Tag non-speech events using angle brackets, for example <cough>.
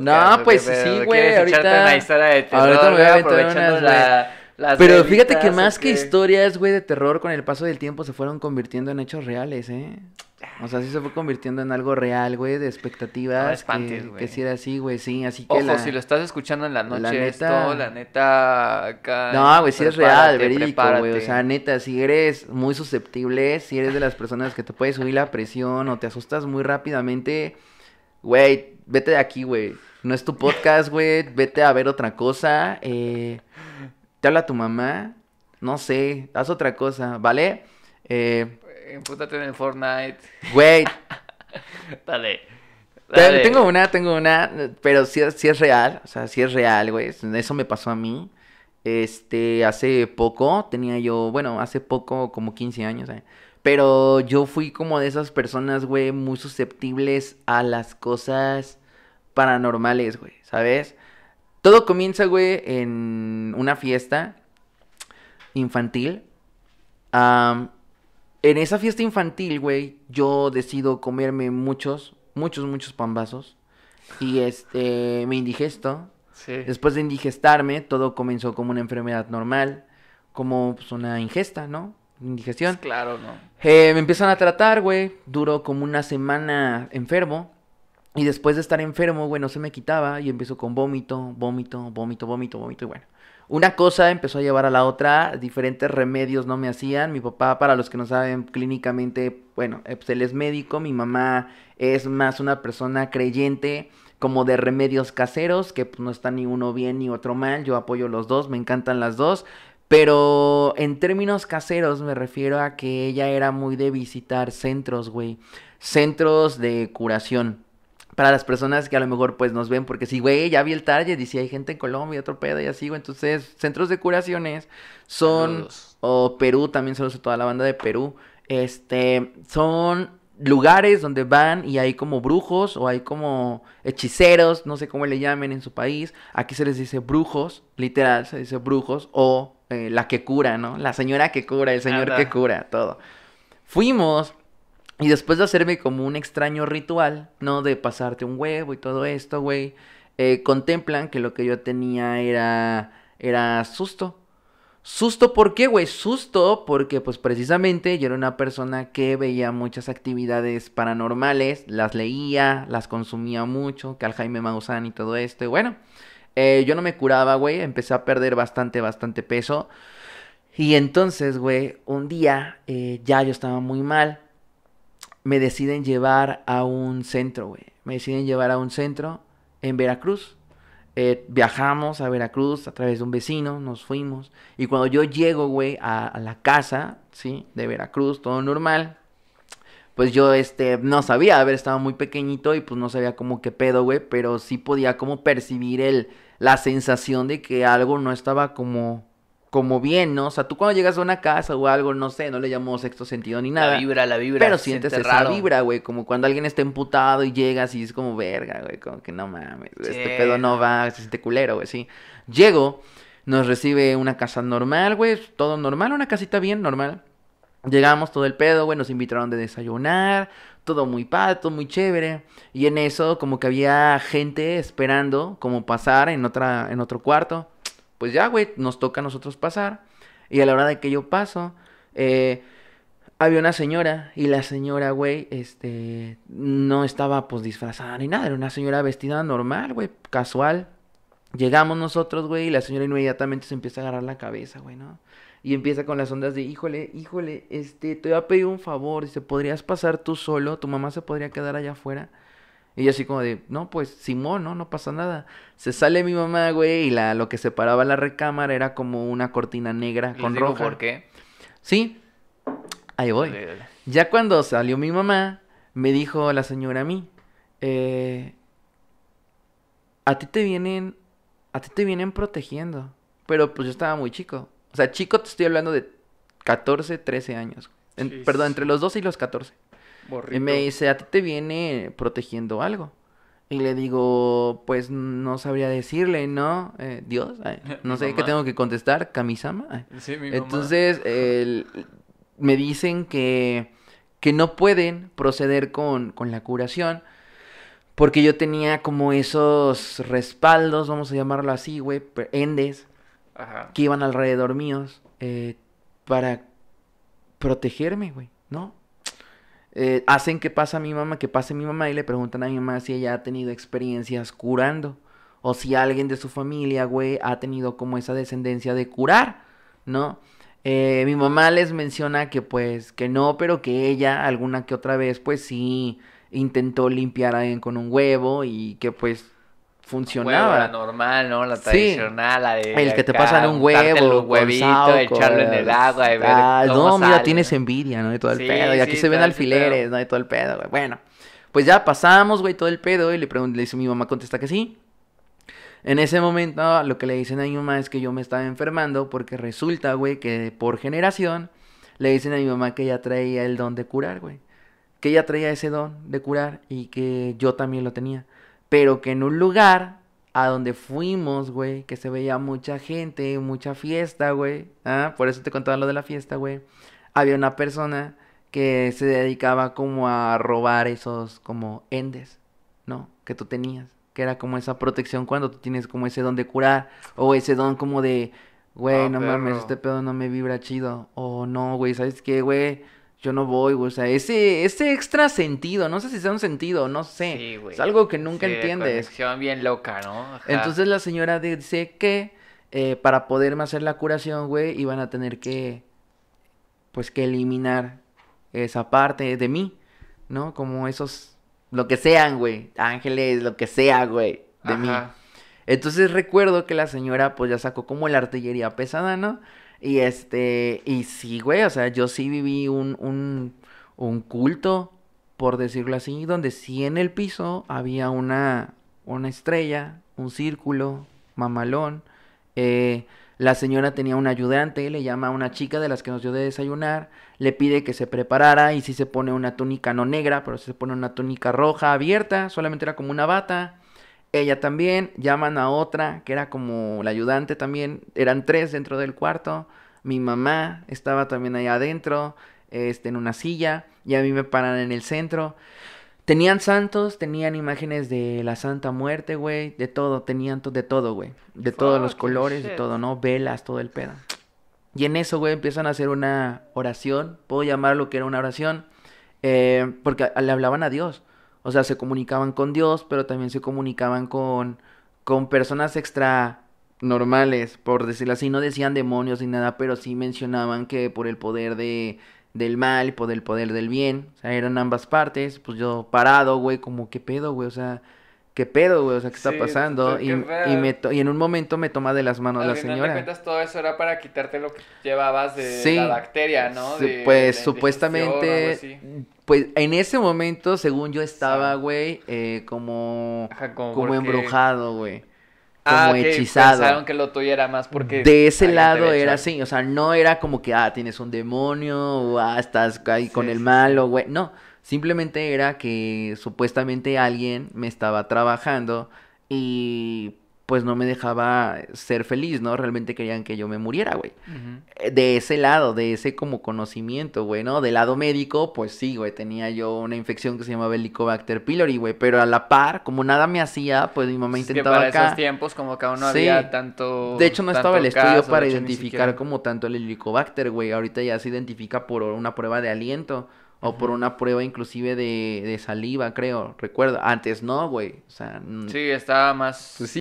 No, pues sí, güey. Ahorita. de ahorita me voy a aprovechando la, las Pero fíjate que más que, historias, güey, de terror, con el paso del tiempo se fueron convirtiendo en hechos reales, ¿eh? O sea, sí se fue convirtiendo en algo real, güey, de expectativas. No, espantes, que, que sí era así, güey, sí, así que. Ojo, si lo estás escuchando en la noche, la la neta. Acá, no, güey, sí es real, verídico, güey. O sea, neta, si eres muy susceptible, si eres de las personas que te puede subir la presión o te asustas muy rápidamente güey, vete de aquí, güey. No es tu podcast, güey. Vete a ver otra cosa. Eh, te habla tu mamá. No sé, haz otra cosa, ¿vale? Eh, en el Fortnite. Güey. <laughs> dale. Tengo una, tengo una, pero sí, sí es real. O sea, sí es real, güey. Eso me pasó a mí. Este, hace poco tenía yo, bueno, hace poco, como 15 años, ¿eh? Pero yo fui como de esas personas, güey, muy susceptibles a las cosas paranormales, güey, ¿sabes? Todo comienza, güey, en una fiesta infantil. en esa fiesta infantil, güey, yo decido comerme muchos, muchos, muchos pambazos. Y este, me indigesto. Sí. Después de indigestarme, todo comenzó como una enfermedad normal, como pues, una ingesta, ¿no? indigestión. Claro, no. Eh, me empiezan a tratar, güey. Duró como una semana enfermo. Y después de estar enfermo, güey, no se me quitaba. Y empiezo con vómito, vómito, vómito, vómito, vómito. Y bueno, una cosa empezó a llevar a la otra. Diferentes remedios no me hacían. Mi papá, para los que no saben, clínicamente, bueno, pues, él es médico. Mi mamá es más una persona creyente como de remedios caseros, que pues, no está ni uno bien ni otro mal, yo apoyo los dos, me encantan las dos, pero en términos caseros me refiero a que ella era muy de visitar centros, güey. Centros de curación. Para las personas que a lo mejor pues nos ven, porque si, güey, ya vi el target y si hay gente en Colombia, otro pedo y así, güey. Entonces, centros de curaciones son, o Perú, también se lo a toda la banda de Perú, este, son lugares donde van y hay como brujos o hay como hechiceros, no sé cómo le llamen en su país. Aquí se les dice brujos, literal, se dice brujos o eh, la que cura, ¿no? La señora que cura, el señor que cura, todo. Fuimos y después de hacerme como un extraño ritual, ¿no? De pasarte un huevo y todo esto, güey. Eh, contemplan que lo que yo tenía era, era susto. Susto, ¿por qué, güey? Susto porque pues precisamente yo era una persona que veía muchas actividades paranormales, las leía, las consumía mucho, que al Jaime Maussan y todo esto, y bueno, eh, yo no me curaba, güey. Empecé a perder bastante, bastante peso. Y entonces, güey, un día eh, ya yo estaba muy mal. Me deciden llevar a un centro, güey. Me deciden llevar a un centro en Veracruz. Eh, viajamos a Veracruz a través de un vecino, nos fuimos. Y cuando yo llego, güey, a, la casa, ¿sí? De Veracruz, todo normal. Pues yo, este, no sabía, haber estaba muy pequeñito y pues no sabía cómo qué pedo, güey. Pero sí podía como percibir el, la sensación de que algo no estaba como como bien, ¿no? O sea, tú cuando llegas a una casa o algo, no sé, no le llamó sexto sentido ni nada. La vibra, la vibra. Pero sientes esa vibra, güey, como cuando alguien está emputado y llegas y es como verga, güey, como que no mames, este pedo no va, se siente culero, güey, sí. Llego, nos recibe una casa normal, güey, todo normal, una casita bien normal. Llegamos todo el pedo, güey, nos invitaron de desayunar, todo muy pato, muy chévere. Y en eso como que había gente esperando como pasar en, otra, en otro cuarto. Pues ya, güey, nos toca a nosotros pasar. Y a la hora de que yo paso, eh, había una señora y la señora, güey, este, no estaba pues disfrazada ni nada, era una señora vestida normal, güey, casual. Llegamos nosotros, güey, y la señora inmediatamente se empieza a agarrar la cabeza, güey, ¿no? Y empieza con las ondas de, híjole, híjole, este, te voy a pedir un favor, dice, ¿podrías pasar tú solo? Tu mamá se podría quedar allá afuera. Y yo así como de, no, pues Simón, no, no pasa nada. Se sale mi mamá, güey, y la, lo que separaba la recámara era como una cortina negra con rojo. roja. ¿Por qué? Sí, ahí voy. Ya cuando salió mi mamá, me dijo la señora a mí, eh, a ti te vienen, a ti te vienen protegiendo. Pero pues yo estaba muy chico. O sea, chico te estoy hablando de 14, 13 años. perdón, entre los 12 y los 14. Y me dice, a ti te viene protegiendo algo. Y le digo, pues no sabría decirle, ¿no? Eh, Dios, <laughs> no sé qué tengo que contestar, Kamisama. Sí, mi Entonces, me dicen que, no pueden proceder con, con la curación. Porque yo tenía como esos respaldos, vamos a llamarlo así, güey, endes, que iban alrededor míos eh, para protegerme, güey, ¿no? Eh, hacen que pase a mi mamá, que pase mi mamá y le preguntan a mi mamá si ella ha tenido experiencias curando o si alguien de su familia, güey, ha tenido como esa descendencia de curar, ¿no? Eh, mi mamá les menciona que pues que no, pero que ella alguna que otra vez pues sí intentó limpiar a alguien con un huevo y que pues funcionaba. la normal, ¿no? La tradicional, la de. El que te pasa pasan un huevo, un huevito, echarlo en el agua y ver. Cómo no, mira, tienes envidia, ¿no? De todo el pedo. Y aquí se ven alfileres, ¿no? De todo el pedo, güey. Bueno, pues ya pasamos, güey, todo el pedo. Y le pregunto, le dice mi mamá, contesta que sí. En ese momento, lo que le dicen a mi mamá es que yo me estaba enfermando porque resulta, güey, que por generación le dicen a mi mamá que ella traía el don de curar, güey. Que ella traía ese don de curar y que yo también lo tenía. Pero que en un lugar a donde fuimos, güey, que se veía mucha gente, mucha fiesta, güey. ¿ah? Por eso te contaba lo de la fiesta, güey. Había una persona que se dedicaba como a robar esos como endes, ¿no? Que tú tenías. Que era como esa protección cuando tú tienes como ese don de curar. O ese don como de, güey, ah, no mames, este pedo no me vibra chido. O no, güey, ¿sabes qué, güey? yo no voy, güey. O sea, ese, ese extra sentido, no sé si sea un sentido, no sé. Sí, güey. Es algo que nunca sí, entiendes. bien loca, ¿no? Entonces la señora dice que eh, para poderme hacer la curación, güey, iban a tener que, pues, que eliminar esa parte de mí, ¿no? Como esos, lo que sean, güey. Ángeles, lo que sea, güey, de mí. Entonces recuerdo que la señora, pues, ya sacó como la artillería pesada, ¿no? Y este, y sí, güey, o sea, yo sí viví un, un, un culto, por decirlo así, donde sí en el piso había una, una estrella, un círculo, mamalón. Eh, la señora tenía un ayudante, le llama a una chica de las que nos dio de desayunar, le pide que se preparara y sí se pone una túnica no negra, pero se pone una túnica roja abierta, solamente era como una bata. Ella también, llaman a otra, que era como la ayudante también, eran tres dentro del cuarto, mi mamá estaba también ahí adentro, este, en una silla, y a mí me paran en el centro. Tenían santos, tenían imágenes de la Santa Muerte, güey, de todo, tenían de todo, güey, de todos los colores, de todo, ¿no? Velas, todo el pedo. Y en eso, güey, empiezan a hacer una oración, puedo llamarlo que era una oración, eh, porque le hablaban a Dios. O sea, se comunicaban con Dios, pero también se comunicaban con, con personas extra normales, por decirlo así. No decían demonios ni nada, pero sí mencionaban que por el poder de, del mal y por el poder del bien, o sea, eran ambas partes. Pues yo parado, güey, como qué pedo, güey, o sea ¿qué pedo, güey? O sea, ¿qué está pasando? y, y, me y, en un momento me toma de las manos la señora. cuentas, todo eso era para quitarte lo que llevabas de la bacteria, ¿no? pues, supuestamente, pues, en ese momento, según yo estaba, güey, eh, como, como, embrujado, güey. Ah, como ah, Pensaron que lo tuyo era más porque. De ese lado era así. O sea, no era como que, ah, tienes un demonio. O ah, estás ahí con el malo, güey. No. Simplemente era que supuestamente alguien me estaba trabajando y pues no me dejaba ser feliz, ¿no? Realmente querían que yo me muriera, güey. De ese lado, de ese como conocimiento, güey, ¿no? Del lado médico, pues sí, güey, tenía yo una infección que se llamaba Helicobacter pylori, güey, pero a la par, como nada me hacía, pues mi mamá intentaba es que para esos tiempos como que aún no había tanto De hecho no estaba el estudio para identificar como tanto el Helicobacter, güey, ahorita ya se identifica por una prueba de aliento o por una prueba inclusive de, de saliva, creo, recuerdo. Antes no, güey. O sea, sí, estaba más pues sí,